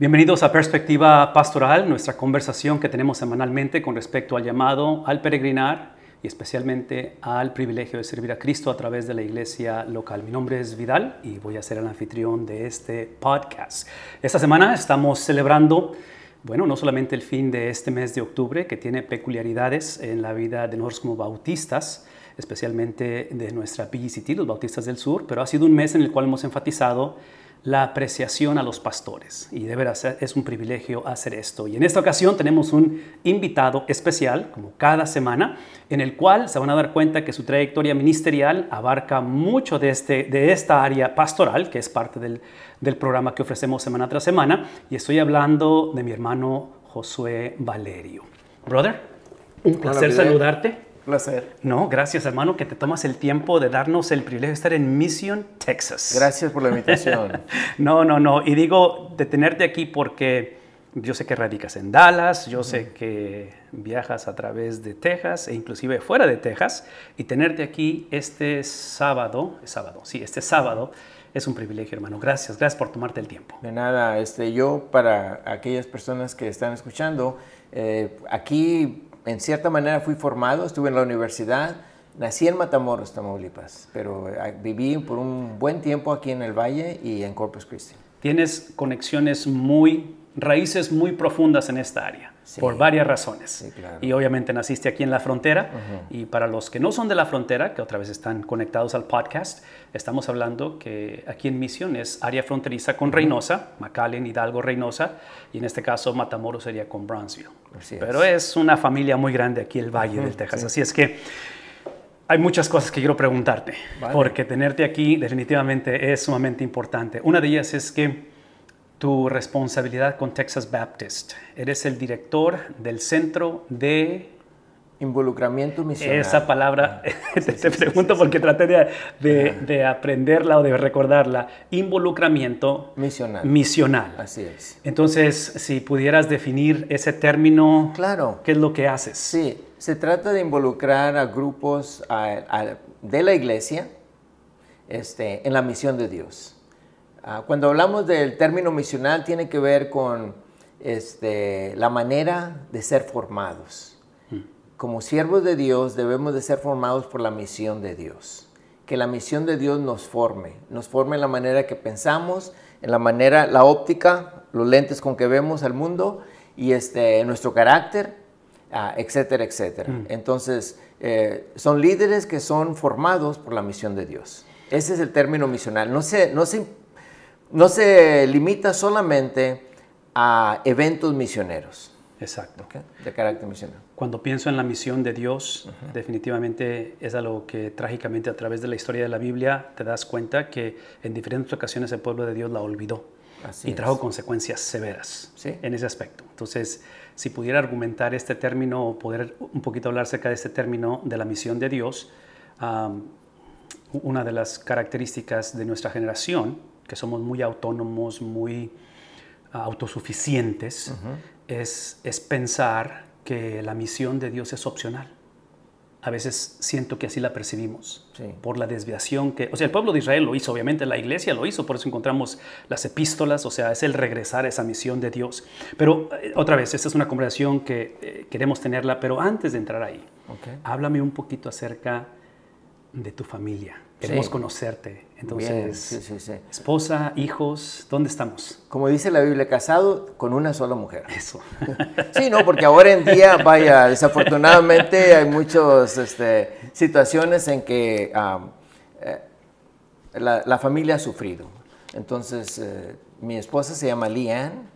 Bienvenidos a Perspectiva Pastoral, nuestra conversación que tenemos semanalmente con respecto al llamado al peregrinar y especialmente al privilegio de servir a Cristo a través de la iglesia local. Mi nombre es Vidal y voy a ser el anfitrión de este podcast. Esta semana estamos celebrando, bueno, no solamente el fin de este mes de octubre, que tiene peculiaridades en la vida de nosotros como bautistas, especialmente de nuestra PGCT, los Bautistas del Sur, pero ha sido un mes en el cual hemos enfatizado la apreciación a los pastores. Y de verdad eh, es un privilegio hacer esto. Y en esta ocasión tenemos un invitado especial, como cada semana, en el cual se van a dar cuenta que su trayectoria ministerial abarca mucho de, este, de esta área pastoral, que es parte del, programa que ofrecemos semana tras semana. Y estoy hablando de mi hermano Josué Valerio. Brother, un placer saludarte. Placer. No, gracias hermano que te tomas el tiempo de darnos el privilegio de estar en Mission, Texas. Gracias por la invitación. no, no, no. Y digo de tenerte aquí porque yo sé que radicas en Dallas, yo sé que viajas a través de Texas e inclusive fuera de Texas. Y tenerte aquí este sábado, sábado, sí, este sábado. Es un privilegio, hermano. Gracias, gracias por tomarte el tiempo. De nada, este, yo para aquellas personas que están escuchando, eh, aquí en cierta manera fui formado, estuve en la universidad, nací en Matamoros, Tamaulipas, pero eh, viví por un buen tiempo aquí en el Valle y en Corpus Christi. Tienes conexiones muy, raíces muy profundas en esta área por varias razones. Y obviamente naciste aquí en la frontera. Y para los que no son de la frontera, que otra vez están conectados al podcast, estamos hablando que aquí en Misión es área fronteriza con Reynosa, McAllen, Hidalgo, Reynosa, y en este caso Matamoros sería con Brownsville. Pero es. una familia muy grande aquí el Valle del Texas. Así es que hay muchas cosas que quiero preguntarte, porque tenerte aquí definitivamente es sumamente importante. Una de ellas es que tu responsabilidad con Texas Baptist. Eres el director del Centro de... Involucramiento misionero. Esa palabra, te, pregunto porque traté de, aprenderla o de recordarla. Involucramiento misional. Misional. Así es. Entonces, si pudieras definir ese término, claro. ¿qué es lo que haces? Sí, se trata de involucrar a grupos de la iglesia este, en la misión de Dios. Ah, cuando hablamos del término misional tiene que ver con este, la manera de ser formados. Mm. Como siervos de Dios debemos de ser formados por la misión de Dios. Que la misión de Dios nos forme, nos forme en la manera que pensamos, en la manera, la óptica, los lentes con que vemos al mundo y este, nuestro carácter, ah, etcétera, etcétera. Mm. Entonces, eh, son líderes que son formados por la misión de Dios. Ese es el término misional. No se, no se no se limita solamente a eventos misioneros. Exacto. De carácter misionero. Cuando pienso en la misión de Dios, definitivamente es algo que trágicamente a través de la historia de la Biblia te das cuenta que en diferentes ocasiones el pueblo de Dios la olvidó y trajo consecuencias severas en ese aspecto. Entonces, si pudiera argumentar este término o poder un poquito hablar acerca de este término de la misión de Dios, una de las características de nuestra generación que somos muy autónomos, muy ah, autosuficientes, es, es pensar que la misión de Dios es opcional. A veces siento que así la percibimos, por la desviación que... O sea, el pueblo de Israel lo hizo, obviamente la iglesia lo hizo, por eso encontramos las epístolas, o sea, es el regresar a esa misión de Dios. Pero eh, otra vez, esta es una conversación que eh, queremos tenerla, pero antes de entrar ahí, háblame un poquito acerca de tu familia. Queremos conocerte. Entonces, esposa, hijos, ¿dónde estamos? Como dice la Biblia, casado con una sola mujer. Eso. sí, no, porque ahora en día, vaya, desafortunadamente hay muchas este, situaciones en que eh, la, familia ha sufrido. Entonces, eh, mi esposa se llama Lian,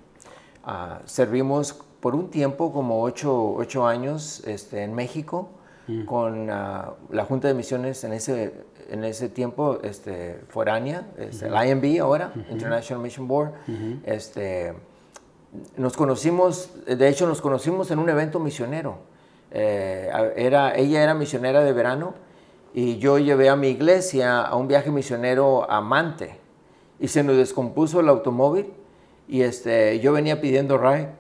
ah, servimos por un tiempo, como ocho, años, este, en México. Mm. con ah, la Junta de Misiones en ese, en ese tiempo este, foránea, el IMB ahora, International Mission Board. Este, nos conocimos, de hecho nos conocimos en un evento misionero. Eh, era, ella era misionera de verano y yo llevé a mi iglesia a un viaje misionero amante y se nos descompuso el automóvil y este, yo venía pidiendo ride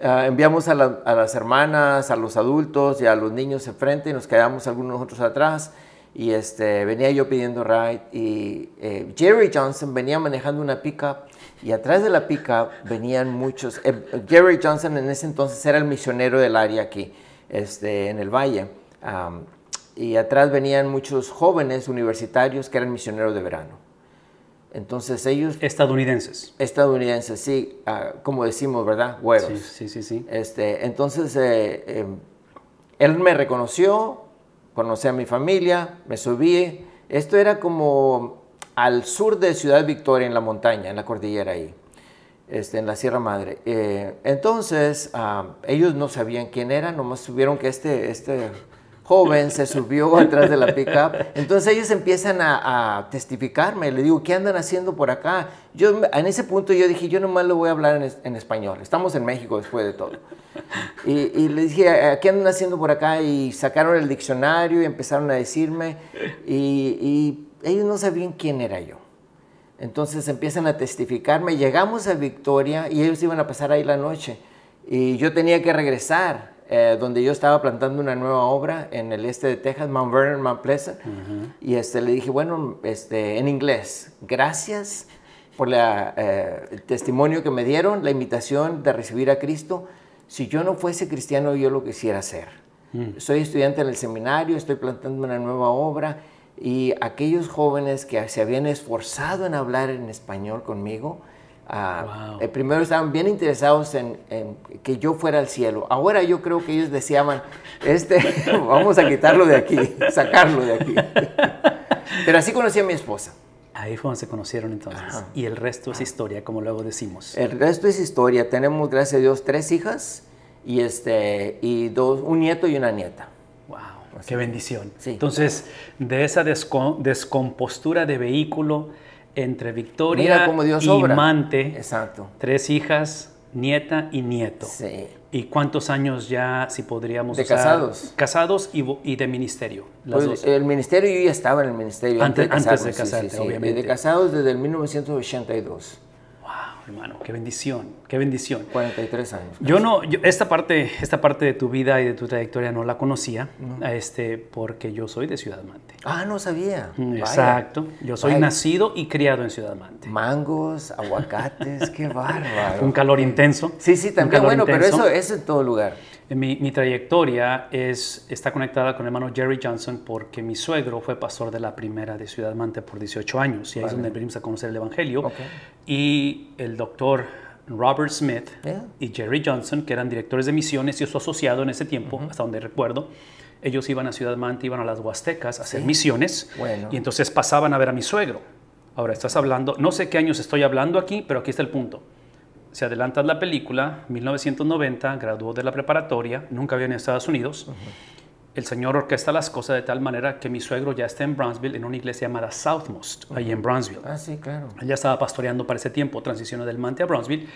Ah, enviamos a, las hermanas, a los adultos y a los niños enfrente y nos quedamos algunos otros atrás. Y este, venía yo pidiendo ride y eh, Jerry Johnson venía manejando una pickup y atrás de la pickup venían muchos. Eh, Jerry Johnson en ese entonces era el misionero del área aquí, este, en el valle. y atrás venían muchos jóvenes universitarios que eran misioneros de verano. Entonces ellos... Estadounidenses. Estadounidenses, sí, ah, como decimos, ¿verdad? Güeros. Sí, sí, sí. Este, entonces eh, em, él me reconoció, conocí a mi familia, me subí. Esto era como al sur de Ciudad Victoria, en la montaña, en la cordillera ahí, este, en la Sierra Madre. Eh, entonces, ah, ellos no sabían quién era, nomás tuvieron que este, este joven se subió atrás de la pickup. Entonces ellos empiezan a, testificarme. Le digo, ¿qué andan haciendo por acá? Yo, en ese punto yo dije, yo nomás lo voy a hablar en, español. Estamos en México después de todo. Y, le dije, ¿qué andan haciendo por acá? Y sacaron el diccionario y empezaron a decirme. Y, y ellos no sabían quién era yo. Entonces empiezan a testificarme. Llegamos a Victoria y ellos iban a pasar ahí la noche. Y yo tenía que regresar. Eh, donde yo estaba plantando una nueva obra en el este de Texas, Mount Vernon, Mount Pleasant. Y este, le dije, bueno, este, en inglés, gracias por eh, el testimonio que me dieron, la invitación de recibir a Cristo. Si yo no fuese cristiano, yo lo quisiera hacer. Mm. Soy estudiante en el seminario, estoy plantando una nueva obra y aquellos jóvenes que se habían esforzado en hablar en español conmigo, Ah, el eh, primero estaban bien interesados en, que yo fuera al cielo. Ahora yo creo que ellos deseaban, este, vamos a quitarlo de aquí, sacarlo de aquí. Pero así conocí a mi esposa. Ahí fue donde se conocieron entonces. Y el resto es historia, como luego decimos. El resto es historia. Tenemos, gracias a Dios, tres hijas y, este, y dos, un nieto y una nieta. ¡Wow! ¡Qué bendición! Entonces, de esa descompostura de vehículo, entre Victoria y Mante. Exacto. Tres hijas, nieta y nieto. Sí. ¿Y cuántos años ya, si podríamos De casados. Casados y, de ministerio. Pues, el ministerio, yo ya estaba en el ministerio. Antes, de de casarte, sí, De casados desde el 1982 hermano, qué bendición, qué bendición. 43 años. Yo no, esta, parte, esta parte de tu vida y de tu trayectoria no la conocía, Este, porque yo soy de Ciudad Mante. Ah, no sabía. Exacto, yo soy nacido y criado en Ciudad Mante. Mangos, aguacates, qué bárbaro. Un calor intenso. Sí, sí, también, bueno, pero eso, es en todo lugar. Mi, mi, trayectoria es, está conectada con el hermano Jerry Johnson porque mi suegro fue pastor de la primera de Ciudad Mante por 18 años y ahí es donde venimos a conocer el Evangelio. Y el doctor Robert Smith y Jerry Johnson, que eran directores de misiones y su asociado en ese tiempo, hasta donde recuerdo, ellos iban a Ciudad Mante, iban a las Huastecas a hacer misiones y entonces pasaban a ver a mi suegro. Ahora estás hablando, no sé qué años estoy hablando aquí, pero aquí está el punto. Se adelanta la película, 1990, graduó de la preparatoria, nunca había en Estados Unidos el Señor orquesta las cosas de tal manera que mi suegro ya está en Brownsville, en una iglesia llamada Southmost, ahí en Brownsville. Ah, sí, claro. ya estaba pastoreando para ese tiempo, transición del Mante a Brownsville.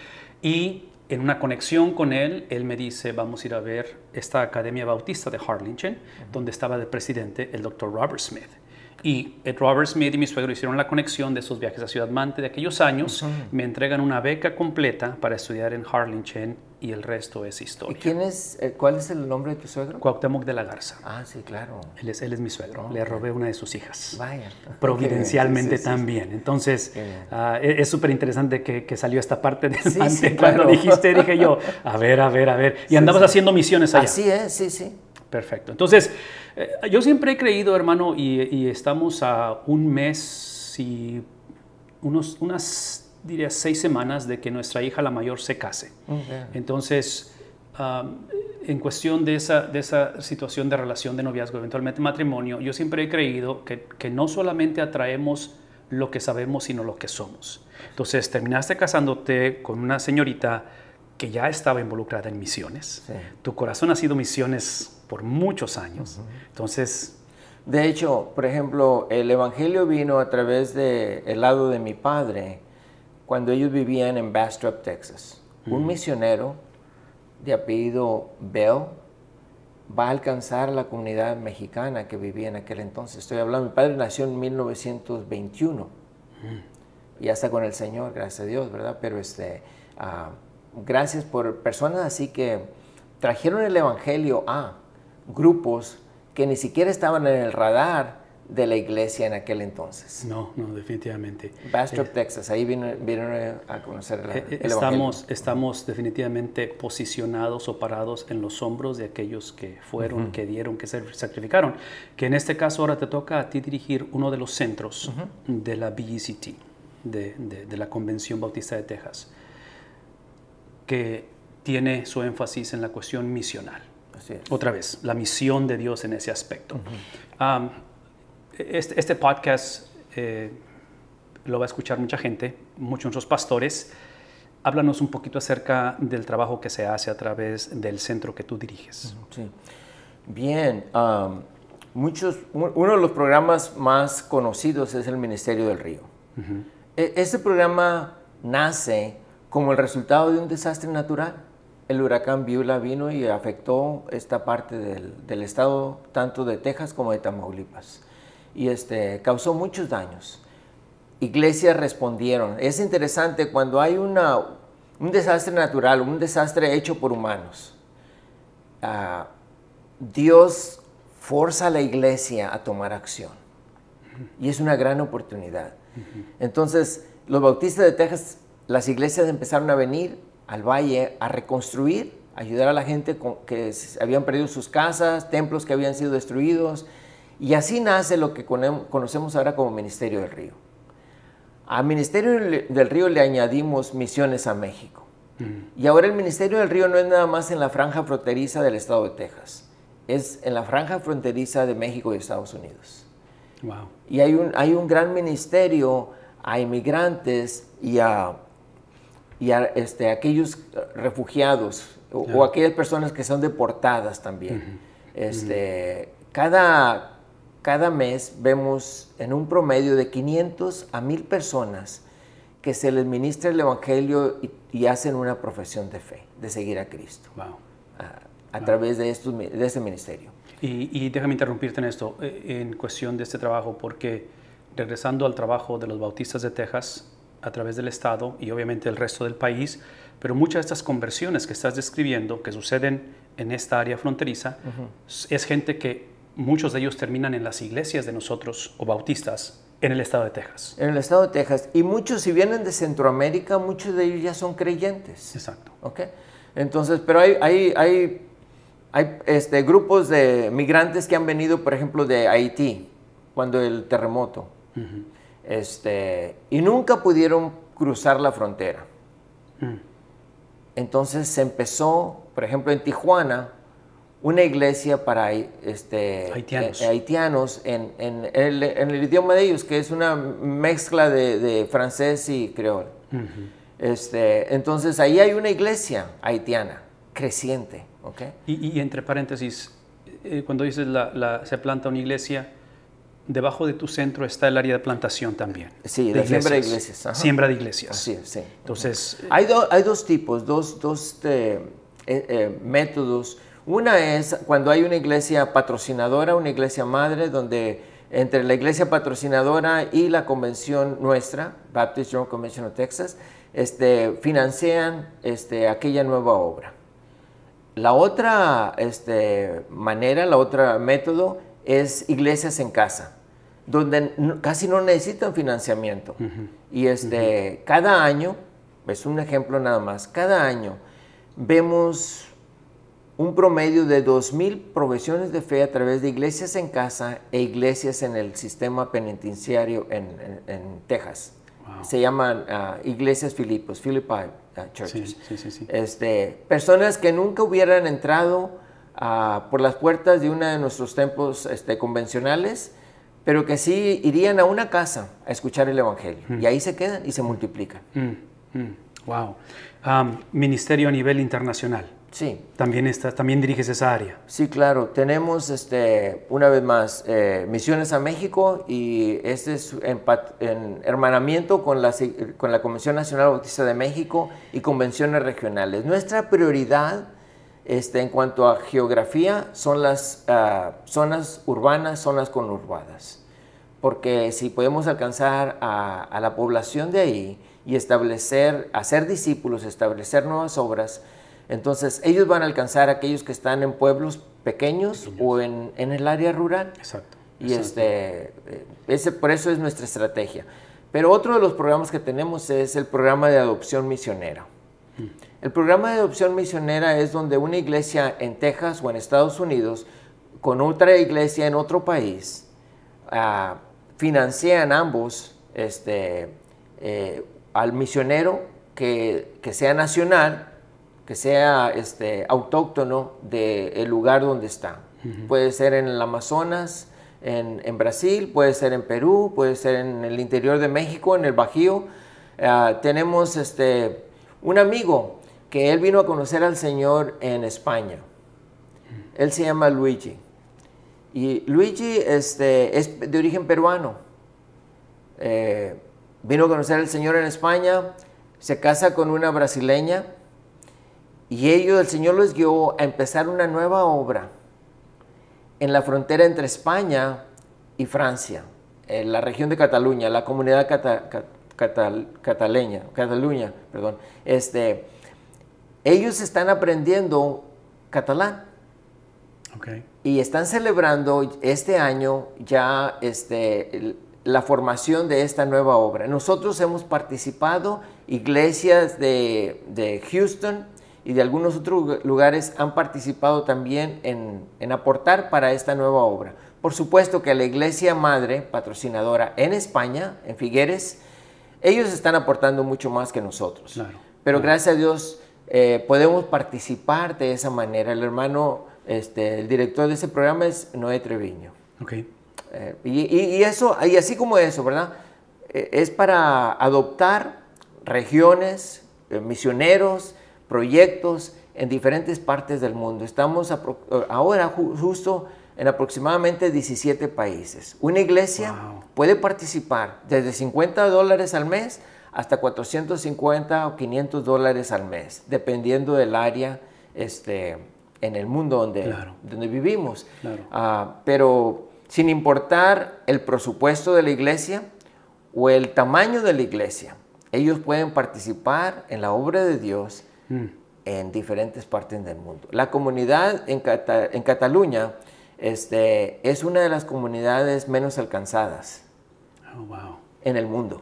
Y en una conexión con él, él me dice, vamos a ir a ver esta Academia Bautista de Harlingen, donde estaba de presidente el doctor Robert Smith. Y Robert Smith y mi suegro hicieron la conexión de esos viajes a Ciudad Mante de aquellos años. Me entregan una beca completa para estudiar en Harlingen y el resto es historia. ¿Y quién es, eh, cuál es el nombre de tu suegro? Cuauhtémoc de la Garza. Ah, sí, claro. Él es, mi suegro. Le robé una de sus hijas. Vaya. Providencialmente también. Entonces, ah, e, es súper interesante que, salió esta parte de Cuando claro. dijiste, dije yo, a ver, a ver, a ver. Y andabas haciendo misiones allá. Así es, sí, sí. Perfecto. Entonces, eh, yo siempre he creído, hermano, y, estamos a un mes y unos, unas diría, seis semanas de que nuestra hija la mayor se case. Oh, Entonces, en cuestión de esa, de esa situación de relación de noviazgo, eventualmente matrimonio, yo siempre he creído que, que no solamente atraemos lo que sabemos, sino lo que somos. Entonces, terminaste casándote con una señorita que ya estaba involucrada en misiones. Tu corazón ha sido misiones por muchos años. Entonces... De hecho, por ejemplo, el Evangelio vino a través del el lado de mi padre cuando ellos vivían en Bastrop, Texas. Un misionero de apellido Bell va a alcanzar la comunidad mexicana que vivía en aquel entonces. Estoy hablando, mi padre nació en 1921. Mm. y Ya está con el Señor, gracias a Dios, ¿verdad? Pero este, ah, gracias por personas así que trajeron el Evangelio a grupos que ni siquiera estaban en el radar de la iglesia en aquel entonces. No, no, definitivamente. Bastrop, eh, Texas, ahí vinieron, eh, a conocer la, el eh, estamos, Estamos definitivamente posicionados o parados en los hombros de aquellos que fueron, que dieron, que se sacrificaron. Que en este caso ahora te toca a ti dirigir uno de los centros de la BECT, de, de, la Convención Bautista de Texas, que tiene su énfasis en la cuestión misional. Así Otra vez, la misión de Dios en ese aspecto. Este, este, podcast eh, lo va a escuchar mucha gente, muchos pastores. Háblanos un poquito acerca del trabajo que se hace a través del centro que tú diriges. Sí. Bien, muchos, uno de los programas más conocidos es el Ministerio del Río. E, este programa nace como el resultado de un desastre natural. El huracán Viola vino y afectó esta parte del estado, tanto de Texas como de Tamaulipas y este, causó muchos daños. Iglesias respondieron. Es interesante cuando hay un desastre natural, un desastre hecho por humanos. Ah, Dios forza a la iglesia a tomar acción. Y es una gran oportunidad. Entonces, los bautistas de Texas, las iglesias empezaron a venir al valle a reconstruir, a ayudar a la gente que habían perdido sus casas, templos que habían sido destruidos, y así nace lo que conocemos ahora como Ministerio del Río. Al Ministerio del Río le añadimos misiones a México. Y ahora el Ministerio del Río no es nada más en la franja fronteriza del estado de Texas, es en la franja fronteriza de México y Estados Unidos. Y hay un, hay un gran ministerio a inmigrantes y a, y este, aquellos refugiados o, aquellas personas que son deportadas también. este, cada, cada mes vemos en un promedio de 500 a 1000 personas que se les ministra el Evangelio y, hacen una profesión de fe, de seguir a Cristo, ah, a, través de, este ministerio. Y, déjame interrumpirte en esto, eh, en cuestión de este trabajo, porque regresando al trabajo de los bautistas de Texas, a través del Estado y obviamente el resto del país, pero muchas de estas conversiones que estás describiendo, que suceden en esta área fronteriza, es gente que muchos de ellos terminan en las iglesias de nosotros o bautistas en el estado de Texas. En el estado de Texas. Y muchos, si vienen de Centroamérica, muchos de ellos ya son creyentes. Exacto. ¿Ok? Entonces, pero hay, hay, hay, este, grupos de migrantes que han venido, por ejemplo, de Haití, cuando el terremoto. este, y nunca pudieron cruzar la frontera. Mm. Entonces se empezó, por ejemplo, en Tijuana, una iglesia para este, haitianos, eh, en, el, idioma de ellos, que es una mezcla de, francés y creol. este, entonces, ahí hay una iglesia haitiana, creciente. ¿okay? Y, entre paréntesis, eh, cuando dices la, se planta una iglesia, debajo de tu centro está el área de plantación también. Sí, de siembra de iglesias. Siembra de iglesias. Sí, sí. Entonces, hay, hay dos tipos, dos, dos este, eh, métodos una es cuando hay una iglesia patrocinadora, una iglesia madre, donde entre la iglesia patrocinadora y la convención nuestra, Baptist Joint Convention of Texas, este, financian este, aquella nueva obra. La otra este, manera, la otra método es iglesias en casa, donde casi no necesitan financiamiento. Y este, cada año, es un ejemplo nada más, cada año vemos un promedio de 2.000 profesiones de fe a través de iglesias en casa e iglesias en el sistema penitenciario en, Texas. Se llaman ah, iglesias Filipos, Philippi ah, Churches. este, personas que nunca hubieran entrado ah, por las puertas de uno de nuestros templos este, convencionales, pero que sí irían a una casa a escuchar el Evangelio. Mm. Y ahí se quedan y se multiplican. Mm, mm. Wow. ministerio a nivel internacional. Sí. También, estás, también diriges esa área. Sí, claro. Tenemos, este, una vez más, eh, Misiones a México y este es en, en, hermanamiento con la, con la Convención Nacional Bautista de México y convenciones regionales. Nuestra prioridad este, en cuanto a geografía son las ah, zonas urbanas, zonas conurbadas. Porque si podemos alcanzar a, a la población de ahí y establecer, hacer discípulos, establecer nuevas obras, entonces, ellos van a alcanzar a aquellos que están en pueblos pequeños, o en, el área rural. Exacto. Y este, eh, ese, por eso es nuestra estrategia. Pero otro de los programas que tenemos es el programa de adopción misionera. Mm. El programa de adopción misionera es donde una iglesia en Texas o en Estados Unidos con otra iglesia en otro país ah, financian ambos este, eh, al misionero que, que, sea nacional que sea este, autóctono del lugar donde está. Puede ser en el Amazonas, en, Brasil, puede ser en Perú, puede ser en el interior de México, en el Bajío. Ah, tenemos este, un amigo que él vino a conocer al Señor en España. Él se llama Luigi. Y Luigi este, es de origen peruano. Eh, vino a conocer al Señor en España, se casa con una brasileña y ellos, el Señor los guió a empezar una nueva obra en la frontera entre España y Francia, en la región de Cataluña, la comunidad cata, Cataluña, perdón. Este, ellos están aprendiendo catalán. Y están celebrando este año ya este, la formación de esta nueva obra. Nosotros hemos participado, iglesias de, de Houston, y de algunos otros lugares han participado también en, aportar para esta nueva obra. Por supuesto que la Iglesia Madre, patrocinadora en España, en Figueres, ellos están aportando mucho más que nosotros. Pero gracias a Dios eh, podemos participar de esa manera. El hermano, este, el director de ese programa es Noé Treviño. Eh, y, eso, así como eso, ¿verdad? Eh, es para adoptar regiones, misioneros, proyectos en diferentes partes del mundo. Estamos eh, ahora justo en aproximadamente 17 países. Una iglesia puede participar desde 50 dólares al mes hasta 450 o 500 dólares al mes, dependiendo del área este, en el mundo donde, donde vivimos. Ah, pero sin importar el presupuesto de la iglesia o el tamaño de la iglesia, ellos pueden participar en la obra de Dios Mm. en diferentes partes del mundo. La comunidad en, Cataluña este, es una de las comunidades menos alcanzadas oh, en el mundo.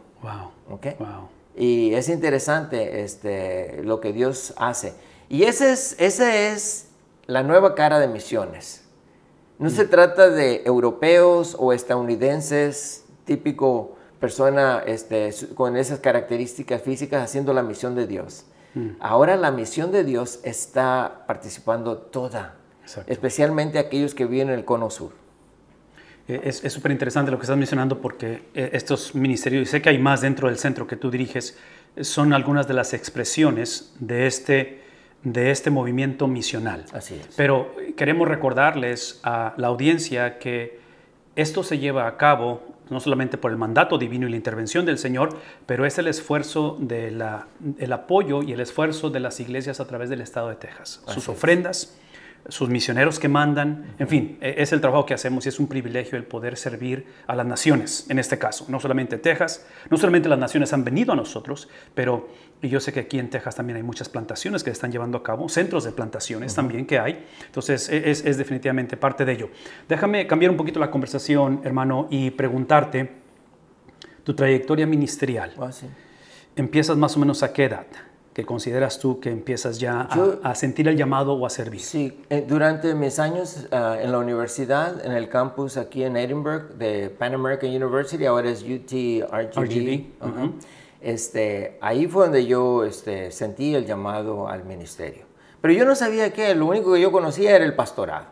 Y es interesante este, lo que Dios hace. Y esa es, ese es la nueva cara de misiones. No se mm. trata de europeos o estadounidenses, típico persona este, con esas características físicas haciendo la misión de Dios. Mm. Ahora la misión de Dios está participando toda, especialmente aquellos que viven en el cono sur. E, es súper interesante lo que estás mencionando porque eh, estos ministerios, y sé que hay más dentro del centro que tú diriges, son algunas de las expresiones de este, de este movimiento misional. Así es. Pero queremos recordarles a la audiencia que esto se lleva a cabo no solamente por el mandato divino y la intervención del Señor, pero es el esfuerzo del apoyo y el esfuerzo de las iglesias a través del estado de Texas. sus ofrendas, sus misioneros que mandan, en fin, e, es el trabajo que hacemos y es un privilegio el poder servir a las naciones, en este caso, no solamente Texas, no solamente las naciones han venido a nosotros, pero yo sé que aquí en Texas también hay muchas plantaciones que están llevando a cabo, centros de plantaciones también que hay, entonces e, es, definitivamente parte de ello. Déjame cambiar un poquito la conversación, hermano, y preguntarte tu trayectoria ministerial. Ah, ¿Empiezas más o menos a qué edad? que consideras tú que empiezas ya a, sentir el llamado o a servir? Sí, eh, durante mis años ah, en la universidad, en el campus aquí en Edinburgh de Pan American University, ahora es UT este, ahí fue donde yo este, sentí el llamado al ministerio. Pero yo no sabía qué, lo único que yo conocía era el pastorado.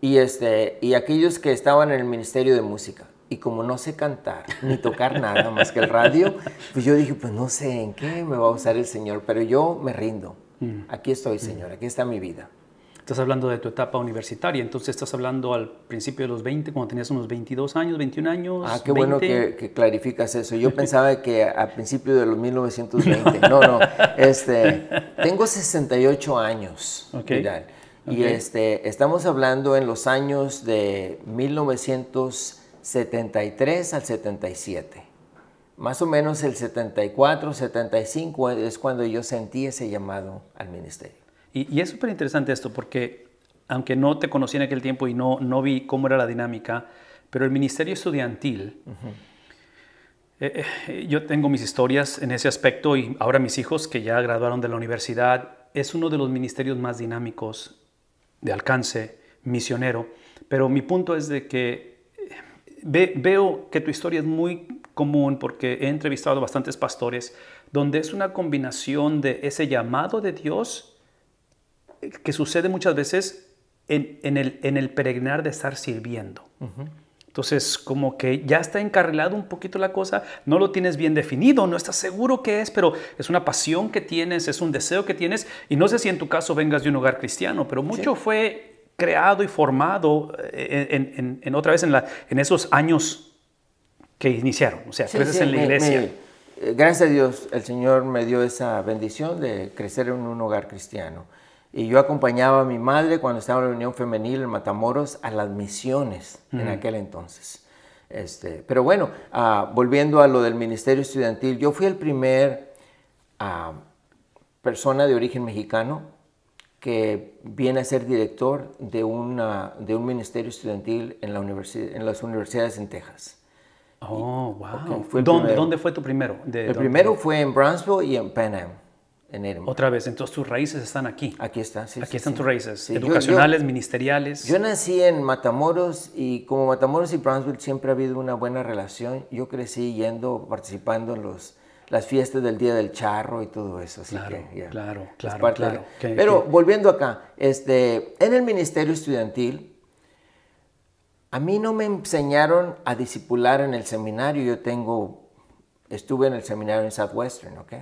y, este, y aquellos que estaban en el ministerio de música y como no sé cantar ni tocar nada más que el radio, pues yo dije, pues no sé en qué me va a usar el Señor, pero yo me rindo. Mm. Aquí estoy, mm. Señor, aquí está mi vida. Estás hablando de tu etapa universitaria, entonces estás hablando al principio de los 20, cuando tenías unos 22 años, 21 años. Ah, qué bueno que, clarificas eso. Yo pensaba que al principio de los 1920. No, no. Este, tengo 68 años. Y este, estamos hablando en los años de 1920. 73 al 77. Más o menos el 74, 75 es cuando yo sentí ese llamado al ministerio. Y, es súper interesante esto porque aunque no te conocí en aquel tiempo y no, no vi cómo era la dinámica, pero el ministerio estudiantil, eh, eh, yo tengo mis historias en ese aspecto y ahora mis hijos que ya graduaron de la universidad, es uno de los ministerios más dinámicos de alcance, misionero, pero mi punto es de que veo que tu historia es muy común porque he entrevistado bastantes pastores donde es una combinación de ese llamado de Dios eh, que sucede muchas veces en, el, en peregrinar de estar sirviendo. Entonces, como que ya está encarrilado un poquito la cosa, no lo tienes bien definido, no estás seguro qué es, pero es una pasión que tienes, es un deseo que tienes, y no sé si en tu caso vengas de un hogar cristiano, pero mucho fue creado y formado eh, en, otra vez en, la, en, esos años que iniciaron. O sea, en la iglesia. Eh, gracias a Dios, el Señor me dio esa bendición de crecer en un hogar cristiano. Y yo acompañaba a mi madre cuando estaba en la Unión Femenil en Matamoros a las misiones en aquel entonces. Este, pero bueno, ah, volviendo a lo del Ministerio Estudiantil, yo fui el primer ah, persona de origen mexicano que viene a ser director de, una, de un ministerio estudiantil en, la universidad, en las universidades en Texas. Oh, wow. ¿Dónde, ¿Dónde, fue tu primero? el primero fue en Brownsville y en Pan Am. En Edinburgh. Otra vez, entonces tus raíces están aquí. Aquí están, sí. Aquí están tus raíces, educacionales, ministeriales. Yo nací en Matamoros y como Matamoros y Brownsville siempre ha habido una buena relación, yo crecí yendo, participando en los las fiestas del Día del Charro y todo eso. Así claro, que, claro, claro, claro. Pero volviendo acá, este, en el ministerio estudiantil, a mí no me enseñaron a discipular en el seminario. Yo tengo, estuve en el seminario en Southwestern, ¿ok?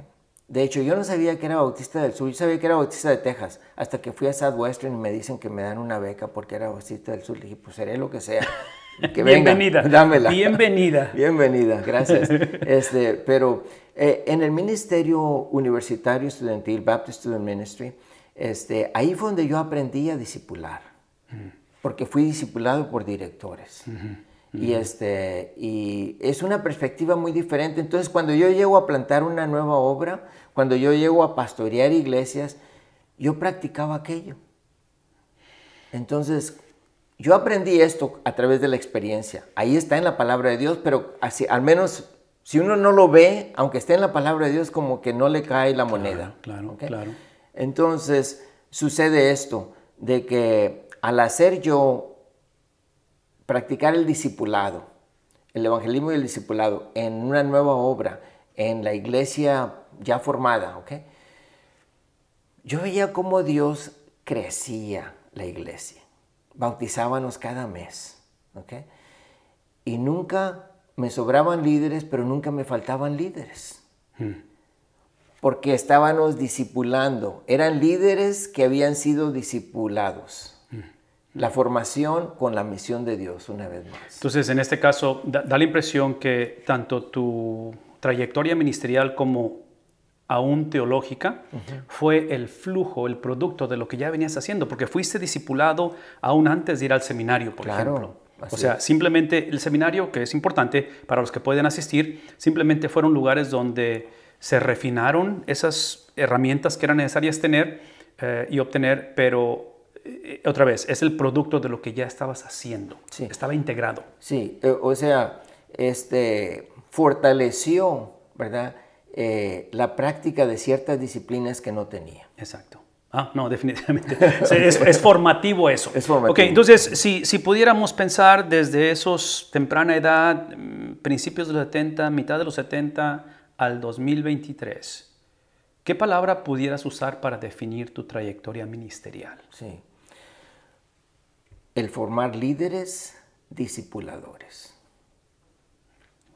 De hecho, yo no sabía que era Bautista del Sur, yo sabía que era Bautista de Texas, hasta que fui a Southwestern y me dicen que me dan una beca porque era Bautista del Sur. Le dije, pues seré lo que sea. bienvenida. Dámela. Bienvenida. Bienvenida, gracias. Este, pero eh, en el ministerio universitario estudiantil, Baptist Student Ministry, este, ahí fue donde yo aprendí a disipular, mm. porque fui discipulado por directores. Y, este, y es una perspectiva muy diferente. Entonces, cuando yo llego a plantar una nueva obra, cuando yo llego a pastorear iglesias, yo practicaba aquello. Entonces, yo aprendí esto a través de la experiencia. Ahí está en la palabra de Dios, pero así, al menos si uno no lo ve, aunque esté en la palabra de Dios, como que no le cae la moneda. Claro, claro. Entonces sucede esto, de que al hacer yo practicar el discipulado, el evangelismo y el discipulado en una nueva obra, en la iglesia ya formada, ¿ok? Yo veía cómo Dios crecía la iglesia. Bautizábamos cada mes, Y nunca me sobraban líderes, pero nunca me faltaban líderes. Hmm. Porque estábamos discipulando. Eran líderes que habían sido discipulados. Hmm. La formación con la misión de Dios, una vez más. Entonces, en este caso, da, la impresión que tanto tu trayectoria ministerial como aún teológica, fue el flujo, el producto de lo que ya venías haciendo, porque fuiste discipulado aún antes de ir al seminario, por ejemplo o sea, simplemente el seminario, que es importante para los que pueden asistir, simplemente fueron lugares donde se refinaron esas herramientas que eran necesarias tener eh, y obtener, pero eh, otra vez, es el producto de lo que ya estabas haciendo. Estaba integrado. Sí, eh, o sea, este, fortaleció, ¿verdad? la práctica de ciertas disciplinas que no tenía. Exacto. Ah, no, definitivamente. es, formativo eso. Es formativo. Ok, entonces, si, pudiéramos pensar desde esos temprana edad, mm, principios de los 70, mitad de los 70 al 2023, ¿qué palabra pudieras usar para definir tu trayectoria ministerial? Sí. El formar líderes discipuladores.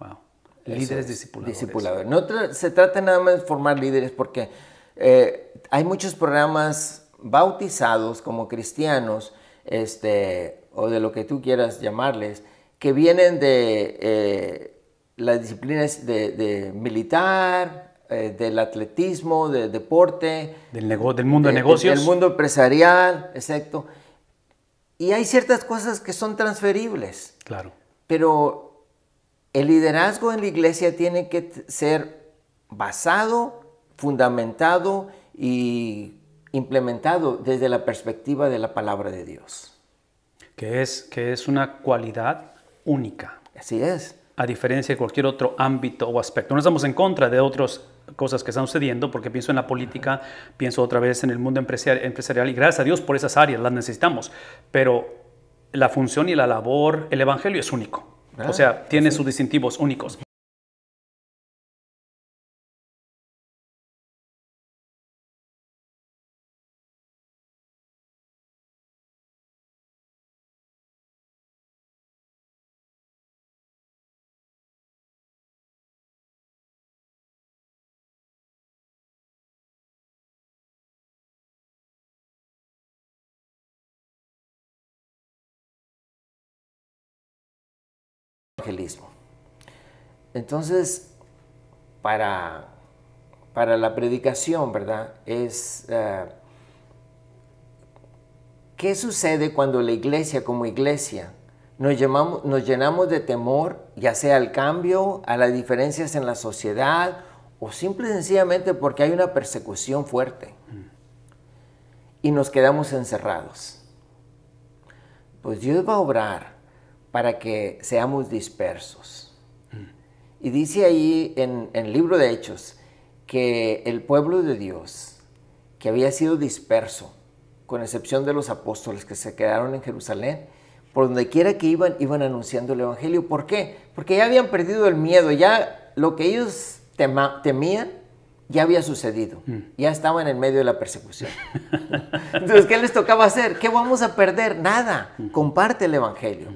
Wow. Líderes discipuladores. Discipuladores. No se trata nada más de formar líderes porque eh, hay muchos programas bautizados como cristianos, este, o de lo que tú quieras llamarles, que vienen de eh, las disciplinas de, militar, eh, del atletismo, del deporte. Del, mundo de, de negocios. Del mundo empresarial, exacto. Y hay ciertas cosas que son transferibles. Claro. Pero el liderazgo en la iglesia tiene que ser basado fundamentado y implementado desde la perspectiva de la palabra de Dios. Que es, que es una cualidad única. Así es. A diferencia de cualquier otro ámbito o aspecto. No estamos en contra de otras cosas que están sucediendo, porque pienso en la política, pienso otra vez en el mundo empresarial, y gracias a Dios por esas áreas, las necesitamos. Pero la función y la labor, el Evangelio es único. Ah, o sea, tiene sus distintivos únicos. Entonces, para, la predicación, ¿verdad? Es, eh, ¿qué sucede cuando la iglesia como iglesia nos, nos llenamos de temor, ya sea al cambio, a las diferencias en la sociedad o simple y sencillamente porque hay una persecución fuerte y nos quedamos encerrados? Pues Dios va a obrar para que seamos dispersos y dice ahí en, el libro de Hechos que el pueblo de Dios, que había sido disperso, con excepción de los apóstoles que se quedaron en Jerusalén, por donde quiera que iban, iban anunciando el Evangelio. ¿Por qué? Porque ya habían perdido el miedo, ya lo que ellos temían ya había sucedido, mm. ya estaban en medio de la persecución. Entonces, ¿qué les tocaba hacer? ¿Qué vamos a perder? Nada, mm. comparte el Evangelio.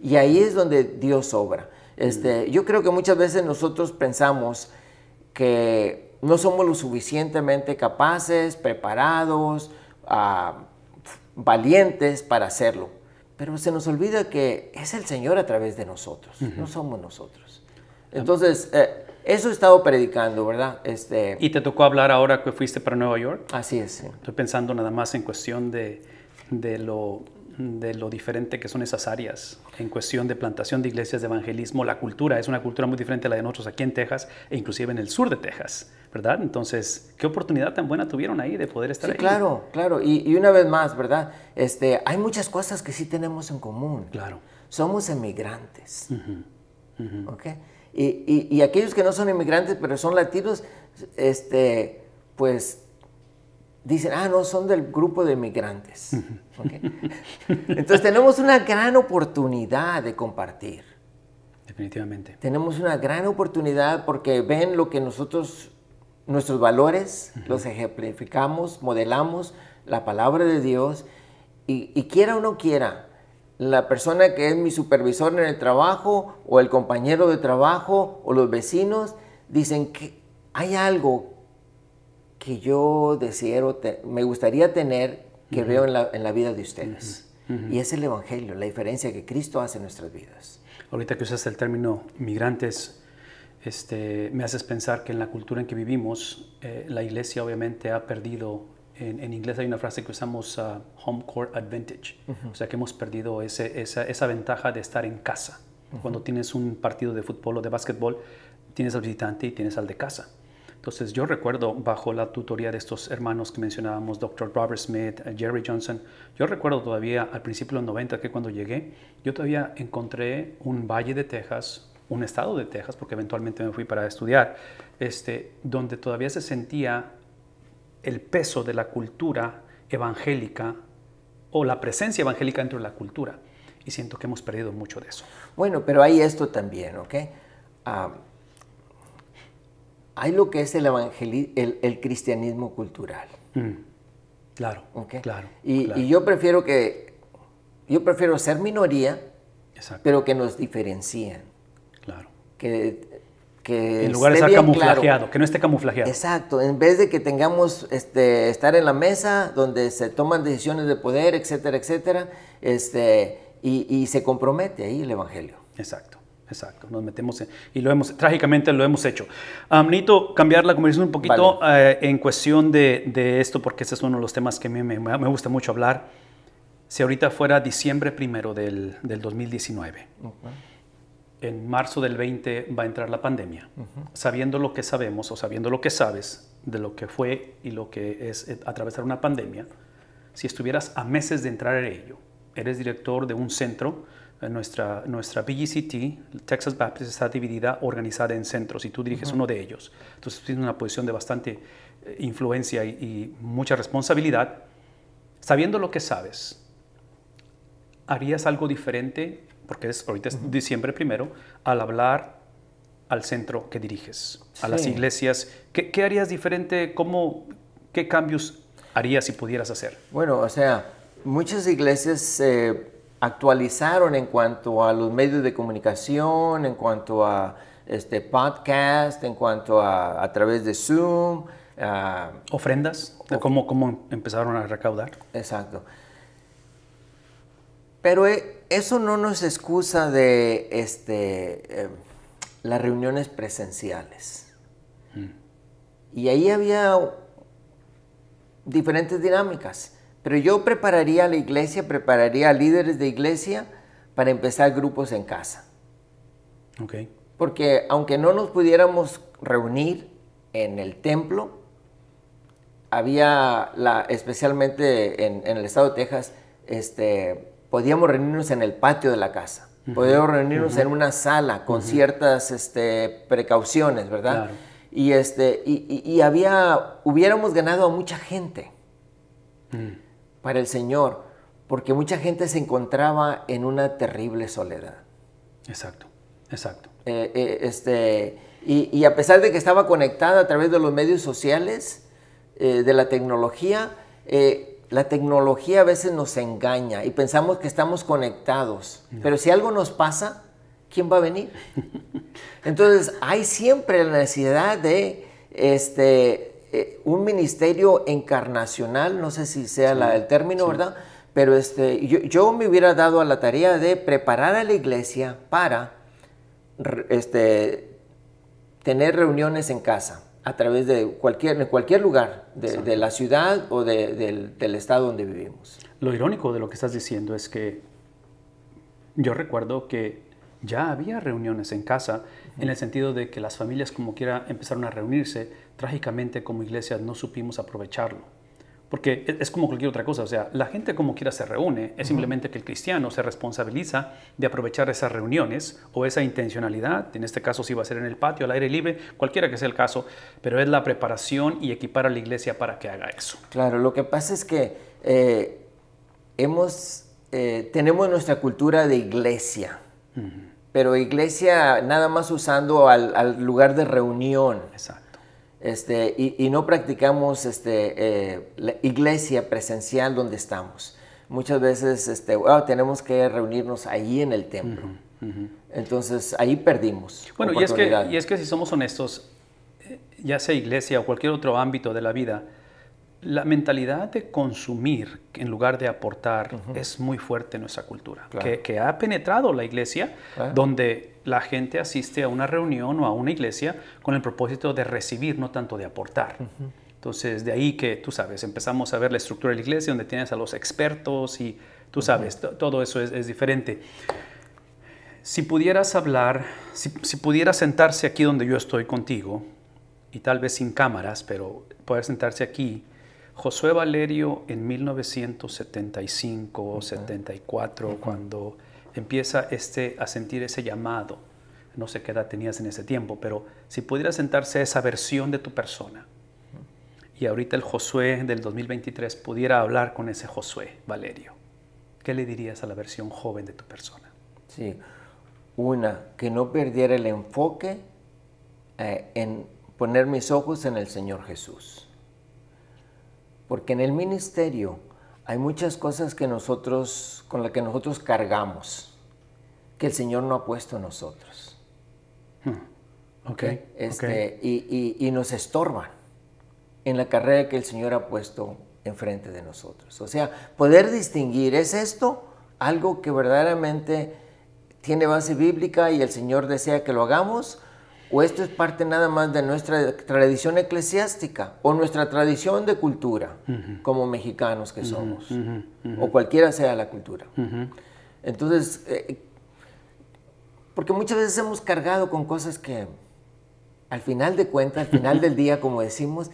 Y ahí es donde Dios obra. Este, yo creo que muchas veces nosotros pensamos que no somos lo suficientemente capaces, preparados, ah, valientes para hacerlo. Pero se nos olvida que es el Señor a través de nosotros, no somos nosotros. Entonces, eh, eso he estado predicando, ¿verdad? Este... Y te tocó hablar ahora que fuiste para Nueva York. Así es. Estoy pensando nada más en cuestión de, de lo de lo diferente que son esas áreas en cuestión de plantación de iglesias, de evangelismo, la cultura. Es una cultura muy diferente a la de nosotros aquí en Texas e inclusive en el sur de Texas, ¿verdad? Entonces, qué oportunidad tan buena tuvieron ahí de poder estar sí, Claro, claro. Y, una vez más, ¿verdad? Este, hay muchas cosas que sí tenemos en común. Claro. Somos emigrantes. ¿Ok? Y, aquellos que no son emigrantes, pero son latinos, este, pues dicen, ah, no, son del grupo de migrantes. Entonces tenemos una gran oportunidad de compartir. Definitivamente. Tenemos una gran oportunidad porque ven lo que nosotros, nuestros valores, los ejemplificamos, modelamos la palabra de Dios y quiera o no quiera, la persona que es mi supervisor en el trabajo o el compañero de trabajo o los vecinos dicen que hay algo que yo deseo, me gustaría tener, que veo en la, vida de ustedes. Y es el Evangelio, la diferencia que Cristo hace en nuestras vidas. Ahorita que usas el término migrantes, este, me haces pensar que en la cultura en que vivimos, eh, la iglesia obviamente ha perdido, en, inglés hay una frase que usamos, ah, home court advantage, o sea que hemos perdido esa, esa, ventaja de estar en casa. Cuando tienes un partido de fútbol o de básquetbol, tienes al visitante y tienes al de casa. Entonces yo recuerdo bajo la tutoría de estos hermanos que mencionábamos, Dr. Robert Smith, eh, Jerry Johnson, yo recuerdo todavía al principio de los 90 que cuando llegué, yo todavía encontré un valle de Texas, un estado de Texas, porque eventualmente me fui para estudiar, este, donde todavía se sentía el peso de la cultura evangélica o la presencia evangélica dentro de la cultura. Y siento que hemos perdido mucho de eso. Bueno, pero hay esto también, ¿ok? Ah, hay lo que es el, el, el cristianismo cultural. Mm. Claro, claro, y, yo prefiero que, yo prefiero ser minoría, pero que nos diferencien. Claro. Que, que en lugar de estar camuflajeado, que no esté camuflajeado. Exacto, en vez de que tengamos este, estar en la mesa donde se toman decisiones de poder, etcétera, etcétera, este, y se compromete ahí el Evangelio. Exacto. Exacto, nos metemos y lo hemos, trágicamente lo hemos hecho. Amnito, cambiar la conversación un poquito eh, en cuestión de, de, esto, porque ese es uno de los temas que a mí me, gusta mucho hablar. Si ahorita fuera diciembre primero del, del 2019, en marzo del 20 va a entrar la pandemia, sabiendo lo que sabemos o sabiendo lo que sabes de lo que fue y lo que es eh, atravesar una pandemia, si estuvieras a meses de entrar en ello, eres director de un centro, nuestra, nuestra BGCT, Texas Baptist, está dividida, organizada en centros y tú diriges uno de ellos. Entonces tienes una posición de bastante eh, influencia y, mucha responsabilidad. Sabiendo lo que sabes, ¿harías algo diferente, porque es, ahorita es diciembre primero, al hablar al centro que diriges, a las iglesias? ¿Qué, ¿Qué, harías diferente? ¿Cómo, ¿Qué cambios harías si pudieras hacer? Bueno, o sea, muchas iglesias... Eh, actualizaron en cuanto a los medios de comunicación, en cuanto a este podcast, en cuanto a, a través de Zoom. Ah, Ofrendas, de cómo, empezaron a recaudar. Exacto. Pero eh, eso no nos excusa de este, eh, las reuniones presenciales. Mm. Y ahí había diferentes dinámicas. Pero yo prepararía a la iglesia, prepararía a líderes de iglesia para empezar grupos en casa. Okay. Porque aunque no nos pudiéramos reunir en el templo, había, la, especialmente en, el estado de Texas, este, podíamos reunirnos en el patio de la casa. Podíamos reunirnos en una sala con ciertas este, precauciones, ¿verdad? Y, este, y, había, hubiéramos ganado a mucha gente. Mm para el Señor, porque mucha gente se encontraba en una terrible soledad. Exacto, exacto. Eh, eh, este, y, a pesar de que estaba conectada a través de los medios sociales, eh, de la tecnología, la tecnología a veces nos engaña y pensamos que estamos conectados, pero si algo nos pasa, ¿quién va a venir? Entonces hay siempre la necesidad de este, eh, un ministerio encarnacional, no sé si sea el término, ¿verdad? Pero este, yo, me hubiera dado a la tarea de preparar a la iglesia para este, tener reuniones en casa, a través de cualquier, cualquier lugar de, la ciudad o del, del estado donde vivimos. Lo irónico de lo que estás diciendo es que yo recuerdo que ya había reuniones en casa, en el sentido de que las familias como quiera empezaron a reunirse trágicamente como iglesia no supimos aprovecharlo. Porque e, es como cualquier otra cosa, o sea, la gente como quiera se reúne, es simplemente que el cristiano se responsabiliza de aprovechar esas reuniones o esa intencionalidad, en este caso si va a ser en el patio, al aire libre, cualquiera que sea el caso, pero es la preparación y equipar a la iglesia para que haga eso. Claro, lo que pasa es que eh, hemos, eh, tenemos nuestra cultura de iglesia, pero iglesia nada más usando al, al lugar de reunión. Exacto este, y, no practicamos este, eh, la iglesia presencial donde estamos. Muchas veces este, ah, tenemos que reunirnos ahí en el templo. Entonces ahí perdimos. Bueno, y es, que, y es que si somos honestos, eh, ya sea iglesia o cualquier otro ámbito de la vida, la mentalidad de consumir en lugar de aportar es muy fuerte en nuestra cultura, que, ha penetrado la iglesia, donde la gente asiste a una reunión o a una iglesia con el propósito de recibir, no tanto de aportar. Entonces, de ahí que, tú sabes, empezamos a ver la estructura de la iglesia, donde tienes a los expertos y, tú sabes, todo eso es, diferente. Si pudieras hablar, si, si pudieras sentarse aquí donde yo estoy contigo, y tal vez sin cámaras, pero poder sentarse aquí, Josué Valerio en 1975 74, cuando empieza este, a sentir ese llamado, no sé qué edad tenías en ese tiempo, pero si pudiera sentarse esa versión de tu persona y ahorita el Josué del 2023 pudiera hablar con ese Josué Valerio, ¿qué le dirías a la versión joven de tu persona? Sí, una, que no perdiera el enfoque eh, en poner mis ojos en el Señor Jesús porque en el ministerio hay muchas cosas que nosotros, con las que nosotros cargamos, que el Señor no ha puesto en nosotros. Hmm. Este, Y, y, y, nos estorban en la carrera que el Señor ha puesto enfrente de nosotros. O sea, poder distinguir, ¿es esto algo que verdaderamente tiene base bíblica y el Señor desea que lo hagamos? ¿O esto es parte nada más de nuestra tradición eclesiástica o nuestra tradición de cultura como mexicanos que somos? O cualquiera sea la cultura. Entonces, eh, porque muchas veces hemos cargado con cosas que al final de cuentas, al final del día, como decimos,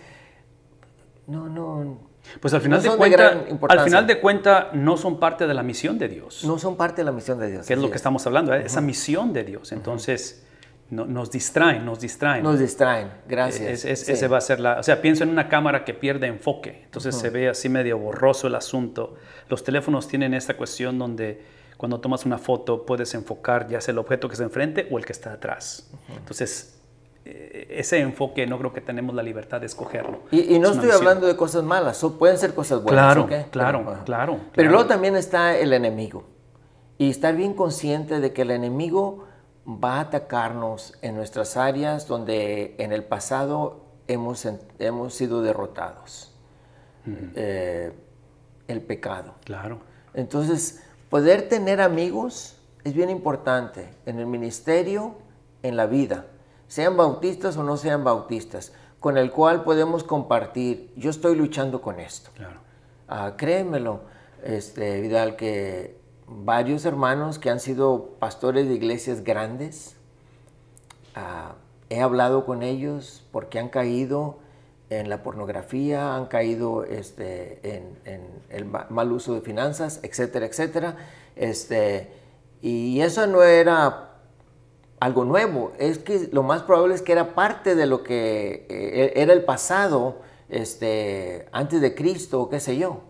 no, no, pues al final, de al final de cuenta no son parte de la misión de Dios. No son parte de la misión de Dios. Que es lo que estamos hablando, ¿eh? esa misión de Dios. Entonces, nos distraen, nos distraen. Nos distraen, gracias. Ese va a ser la... O sea, pienso en una cámara que pierde enfoque, entonces se ve así medio borroso el asunto. Los teléfonos tienen esta cuestión donde cuando tomas una foto puedes enfocar ya sea el objeto que está enfrente o el que está atrás. Entonces, eh, ese enfoque no creo que tenemos la libertad de escogerlo. Y, no estoy hablando de cosas malas, pueden ser cosas buenas. Claro, claro, claro, Pero luego también está el enemigo. Y estar bien consciente de que el enemigo va a atacarnos en nuestras áreas donde en el pasado hemos, hemos sido derrotados. Eh, el pecado. Claro. Entonces, poder tener amigos es bien importante en el ministerio, en la vida, sean bautistas o no sean bautistas, con el cual podemos compartir. Yo estoy luchando con esto. Claro. Ah, créemelo, este, Vidal, que varios hermanos que han sido pastores de iglesias grandes. Ah, he hablado con ellos porque han caído en la pornografía, han caído este, en, el mal uso de finanzas, etcétera, etcétera. Este, y eso no era algo nuevo, es que lo más probable es que era parte de lo que eh, e-, era el pasado este, antes de Cristo, qué sé yo.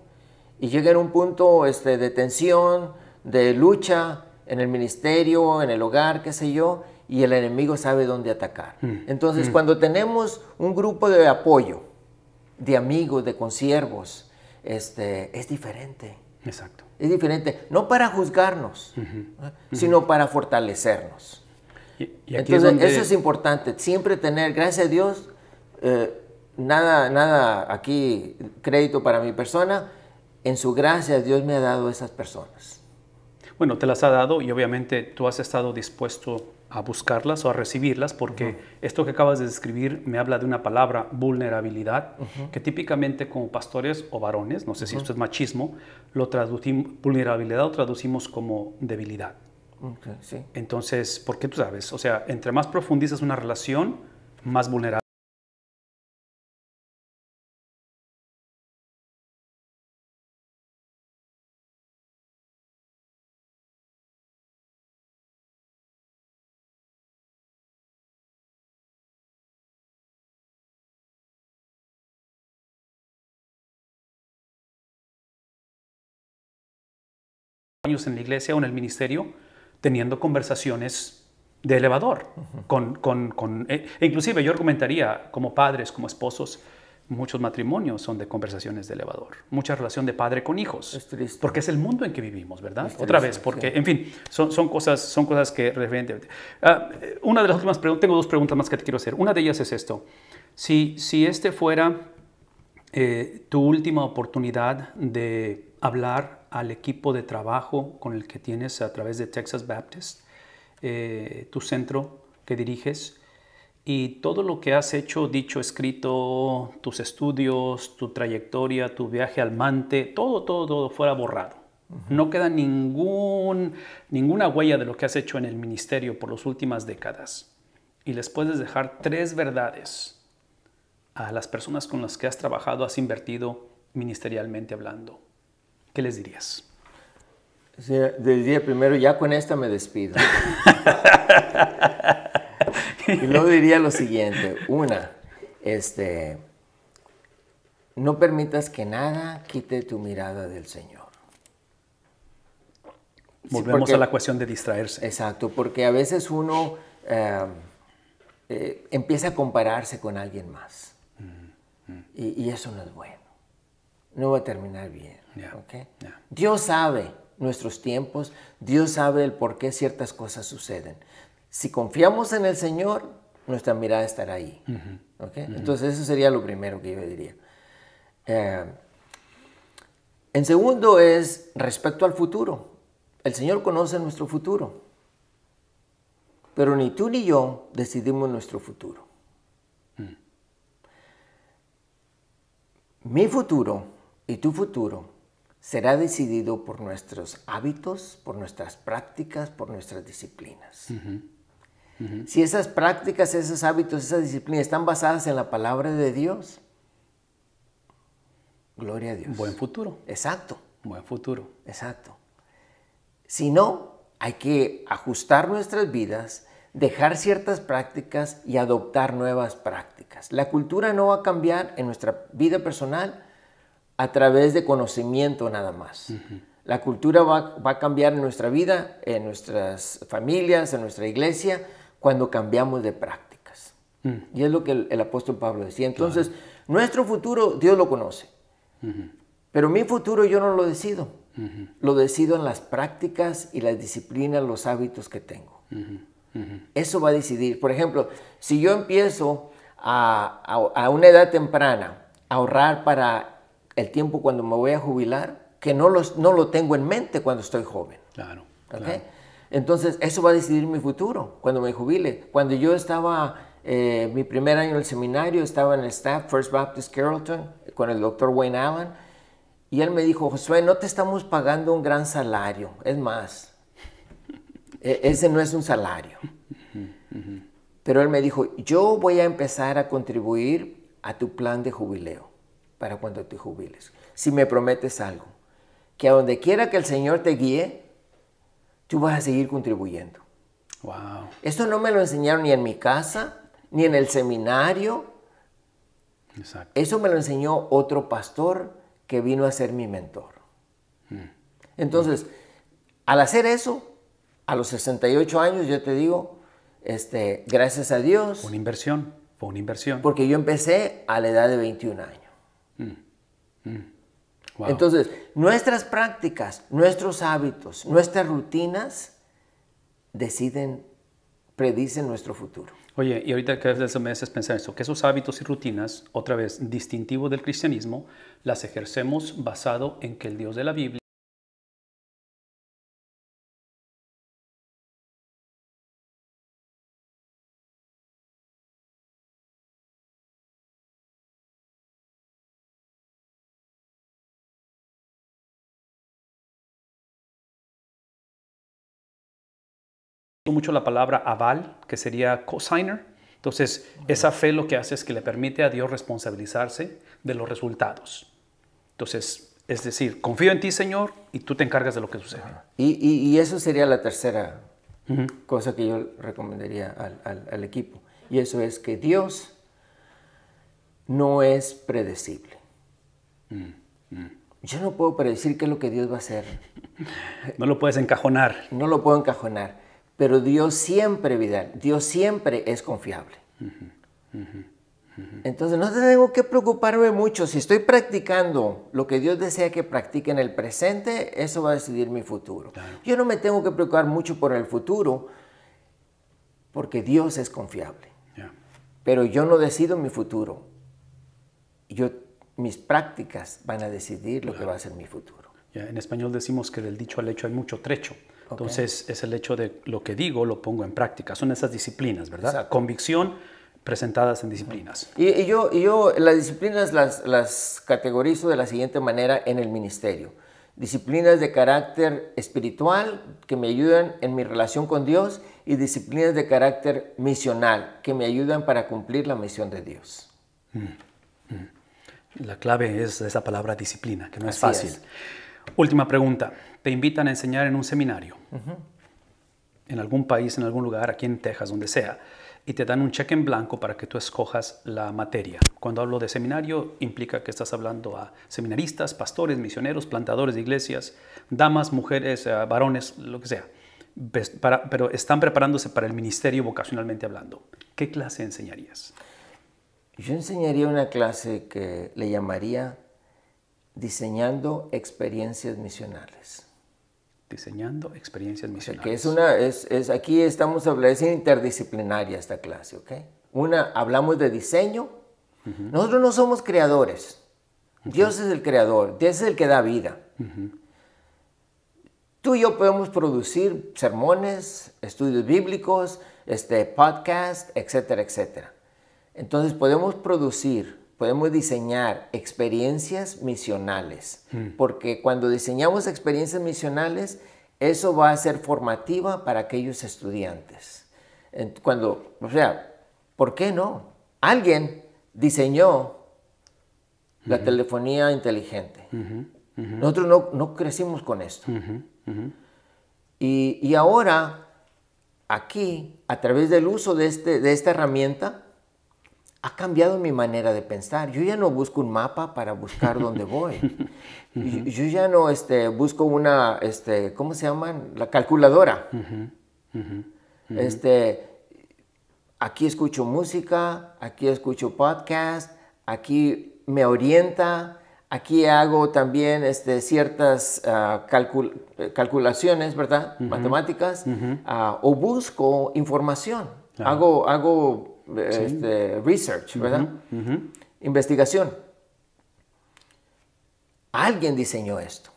Y llegué a un punto este, de tensión, de lucha en el ministerio, en el hogar, qué sé yo, y el enemigo sabe dónde atacar. Mm, Entonces, mm. cuando tenemos un grupo de apoyo, de amigos, de consiervos, este, es diferente. Exacto. Es diferente, no para juzgarnos, sino para fortalecernos. Entonces, eso es importante, siempre tener, gracias a Dios, eh, nada, nada aquí, crédito para mi persona, en su gracia Dios me ha dado esas personas bueno, te las ha dado y obviamente tú has estado dispuesto a buscarlas o a recibirlas, porque esto que acabas de describir me habla de una palabra, vulnerabilidad, que típicamente como pastores o varones, no sé si esto es machismo, lo traducimos, vulnerabilidad lo traducimos como debilidad. Entonces, ¿por qué tú sabes? O sea, entre más profundizas una relación, más vulnerable. en la iglesia o en el ministerio teniendo conversaciones de elevador. con, con, con e, e inclusive yo argumentaría como padres, como esposos, muchos matrimonios son de conversaciones de elevador, mucha relación de padre con hijos. Es triste. Porque es el mundo en que vivimos, ¿verdad? Otra vez, porque, en fin, son, son, cosas, son cosas que ah, eh, una de las últimas preguntas, tengo dos preguntas más que te quiero hacer. Una de ellas es esto. Si, si este fuera eh, tu última oportunidad de hablar al equipo de trabajo con el que tienes a través de Texas Baptist, eh, tu centro que diriges y todo lo que has hecho, dicho, escrito, tus estudios, tu trayectoria, tu viaje al Mante, todo, todo, todo fuera borrado. No queda ningún, ninguna huella de lo que has hecho en el ministerio por las últimas décadas. Y les puedes dejar tres verdades a las personas con las que has trabajado, has invertido ministerialmente hablando. ¿Qué les dirías? diría primero, ya con esta me despido. y luego diría lo siguiente. Una, este, no permitas que nada quite tu mirada del Señor. Volvemos a la cuestión de distraerse. Exacto, porque a veces uno em, eh, empieza a compararse con alguien más. Mm, mm. y eso no es bueno. No va a terminar bien. Dios sabe nuestros tiempos, Dios sabe el por qué ciertas cosas suceden. Si confiamos en el Señor, nuestra mirada estará ahí. Entonces eso sería lo primero que yo diría. Eh, en segundo es respecto al futuro. El Señor conoce nuestro futuro, pero ni tú ni yo decidimos nuestro futuro. Mm. Mi futuro y tu futuro será decidido por nuestros hábitos, por nuestras prácticas, por nuestras disciplinas. Si esas prácticas, esos hábitos, esas disciplinas están basadas en la palabra de Dios, gloria a Dios. Buen futuro. Exacto. Buen futuro. Exacto. Si no, hay que ajustar nuestras vidas, dejar ciertas prácticas y adoptar nuevas prácticas. La cultura no va a cambiar en nuestra vida personal, a través de conocimiento nada más. La cultura va, a cambiar en nuestra vida, en nuestras familias, en nuestra iglesia, cuando cambiamos de prácticas. Mm. Y es lo que el, apóstol Pablo decía. Entonces, nuestro futuro Dios lo conoce. Pero mi futuro yo no lo decido. Lo decido en las prácticas y las disciplinas, los hábitos que tengo. Eso va a decidir. Por ejemplo, si yo empiezo a una edad temprana a ahorrar para el tiempo cuando me voy a jubilar, que no, lo tengo en mente cuando estoy joven. Claro, Entonces, eso va a decidir mi futuro cuando me jubile. Cuando yo estaba, eh, mi primer año en el seminario, estaba en el staff First Baptist Carrollton con el doctor Wayne Allen, y él me dijo, Josué, no te estamos pagando un gran salario, es más, e, ese no es un salario. Pero él me dijo, yo voy a empezar a contribuir a tu plan de jubileo para cuando te jubiles. Si me prometes algo, que a donde quiera que el Señor te guíe, tú vas a seguir contribuyendo. Wow. Esto no me lo enseñaron ni en mi casa, ni en el seminario. Exacto. Eso me lo enseñó otro pastor que vino a ser mi mentor. Mm. Entonces, al hacer eso, a los 68 años, yo te digo, este, gracias a Dios. Una inversión, fue una inversión. Porque yo empecé a la edad de 21 años. Entonces, nuestras prácticas, nuestros hábitos, nuestras rutinas deciden, predicen nuestro futuro. Oye, y ahorita que eso me haces pensar eso, que esos hábitos y rutinas, otra vez, distintivos del cristianismo, las ejercemos basado en que el Dios de la Biblia mucho la palabra aval, que sería cosigner. Entonces, esa fe lo que hace es que le permite a Dios responsabilizarse de los resultados. Entonces, es decir, confío en ti, Señor, y tú te encargas de lo que suceda Y, y, eso sería la tercera cosa que yo recomendaría al, equipo. Y eso es que Dios no es predecible. Mm, mm. Yo no puedo predecir qué es lo que Dios va a hacer. no lo puedes encajonar. No lo puedo encajonar. Pero Dios siempre, Vidal, Dios siempre es confiable. Entonces no tengo que preocuparme mucho. Si estoy practicando lo que Dios desea que practique en el presente, eso va a decidir mi futuro. Yo no me tengo que preocupar mucho por el futuro porque Dios es confiable. Pero yo no decido mi futuro. Yo, mis prácticas van a decidir lo que va a ser mi futuro. En español decimos que del dicho al hecho hay mucho trecho. Entonces es el hecho de lo que digo lo pongo en práctica. Son esas disciplinas, ¿verdad? Convicción presentadas en disciplinas. Y, yo, yo las disciplinas las, las categorizo de la siguiente manera en el ministerio. Disciplinas de carácter espiritual que me ayudan en mi relación con Dios y disciplinas de carácter misional que me ayudan para cumplir la misión de Dios. Mm, mm. La clave es esa palabra disciplina, que no es fácil. Última pregunta te invitan a enseñar en un seminario, en algún país, en algún lugar, aquí en Texas, donde sea, y te dan un cheque en blanco para que tú escojas la materia. Cuando hablo de seminario, implica que estás hablando a seminaristas, pastores, misioneros, plantadores de iglesias, damas, mujeres, eh, varones, lo que sea. pero están preparándose para el ministerio vocacionalmente hablando. ¿Qué clase enseñarías? Yo enseñaría una clase que le llamaría diseñando experiencias misionales diseñando experiencias misionales. que es una, es, aquí estamos hablando, es interdisciplinaria esta clase, ¿ok? Una, hablamos de diseño. Nosotros no somos creadores. Dios es el creador, Dios es el que da vida. Tú y yo podemos producir sermones, estudios bíblicos, este, podcast, etcétera, etcétera. Entonces podemos producir, podemos diseñar experiencias misionales, hmm. porque cuando diseñamos experiencias misionales, eso va a ser formativa para aquellos estudiantes. Cuando, o sea, ¿por qué no? Alguien diseñó la telefonía inteligente. Nosotros no, crecimos con esto. Y, ahora, aquí, a través del uso de, este, de esta herramienta, ha cambiado mi manera de pensar. Yo ya no busco un mapa para buscar dónde voy. yo, ya no este, busco una, este, ¿cómo se llaman? La calculadora. Este, aquí escucho música, aquí escucho podcast, aquí me orienta, aquí hago también este, ciertas ah, calculaciones, ¿verdad? Matemáticas, ah, o busco información. Hago, hago este, research, ¿verdad? Investigación. Alguien diseñó esto.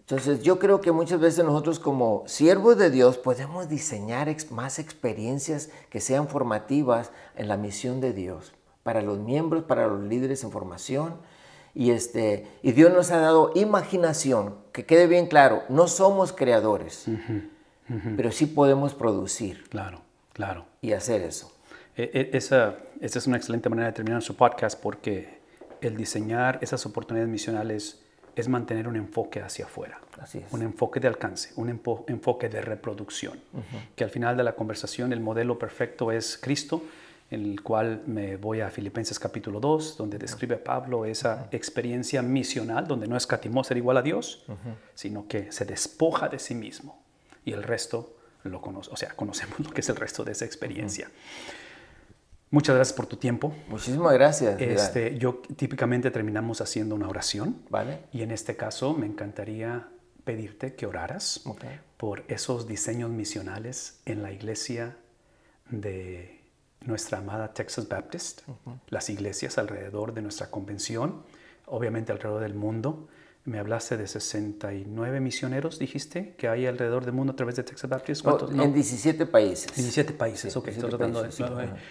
Entonces yo creo que muchas veces nosotros como siervos de Dios podemos diseñar más experiencias que sean formativas en la misión de Dios, para los miembros, para los líderes en formación. Y, este, y Dios nos ha dado imaginación, que quede bien claro, no somos creadores, pero sí podemos producir. Claro. Claro. Y hacer eso. E, e, esa, es una excelente manera de terminar su podcast porque el diseñar esas oportunidades misionales es mantener un enfoque hacia afuera, un enfoque de alcance, un enfoque de reproducción, que al final de la conversación el modelo perfecto es Cristo, en el cual me voy a Filipenses capítulo 2, donde describe Pablo esa experiencia misional, donde no escatimó ser igual a Dios, sino que se despoja de sí mismo y el resto lo conoce, o sea, conocemos lo que es el resto de esa experiencia. Muchas gracias por tu tiempo. Muchísimas gracias. Este, yo típicamente terminamos haciendo una oración. Vale. Y en este caso me encantaría pedirte que oraras por esos diseños misionales en la iglesia de nuestra amada Texas Baptist, las iglesias alrededor de nuestra convención, obviamente alrededor del mundo. Me hablaste de 69 misioneros, dijiste, que hay alrededor del mundo a través de Texas Baptist. ¿Cuántos? en 17 países. 17 países,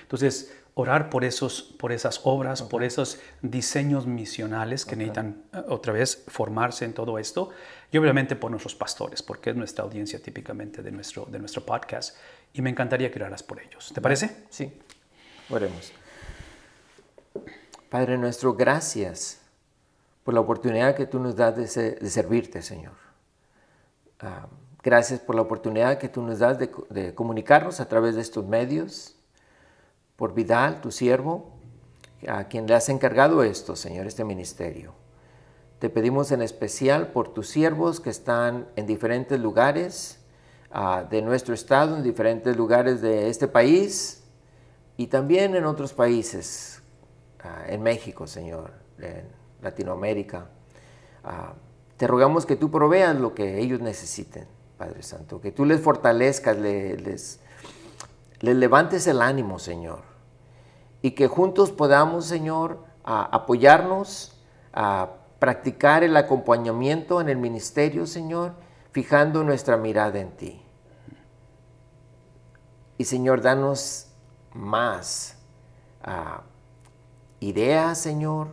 Entonces, orar por, esos, por esas obras, por esos diseños misionales que necesitan eh, otra vez formarse en todo esto. Y obviamente por nuestros pastores, porque es nuestra audiencia típicamente de nuestro, de nuestro podcast. Y me encantaría que oraras por ellos. ¿Te parece? Sí. Oremos. Padre nuestro, gracias por la oportunidad que tú nos das de, servirte, Señor. Ah, gracias por la oportunidad que tú nos das de, comunicarnos a través de estos medios, por Vidal, tu siervo, a quien le has encargado esto, Señor, este ministerio. Te pedimos en especial por tus siervos que están en diferentes lugares ah, de nuestro estado, en diferentes lugares de este país y también en otros países, ah, en México, Señor, en Latinoamérica. Ah, te rogamos que tú proveas lo que ellos necesiten, Padre Santo, que tú les fortalezcas, les, les, levantes el ánimo, Señor, y que juntos podamos, Señor, apoyarnos, a practicar el acompañamiento en el ministerio, Señor, fijando nuestra mirada en ti. Y Señor, danos más ah, ideas, Señor,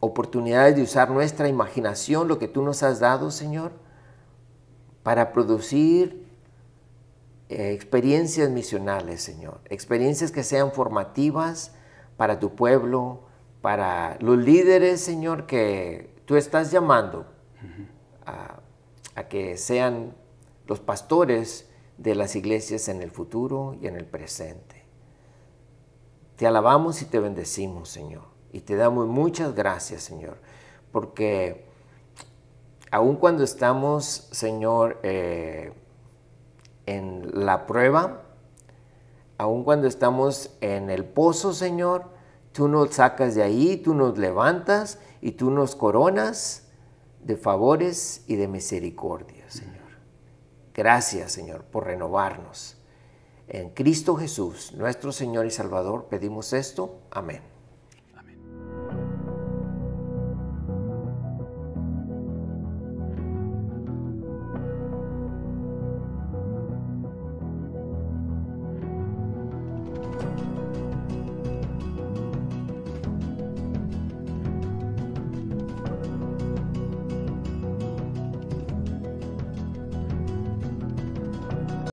oportunidades de usar nuestra imaginación, lo que tú nos has dado, Señor, para producir eh, experiencias misionales, Señor. Experiencias que sean formativas para tu pueblo, para los líderes, Señor, que tú estás llamando a que sean los pastores de las iglesias en el futuro y en el presente. Te alabamos y te bendecimos, Señor. Y te damos muchas gracias, Señor, porque aun cuando estamos, Señor, eh, en la prueba, aun cuando estamos en el pozo, Señor, tú nos sacas de ahí, tú nos levantas y tú nos coronas de favores y de misericordia, Señor. Gracias, Señor, por renovarnos. En Cristo Jesús, nuestro Señor y Salvador, pedimos esto. Amén.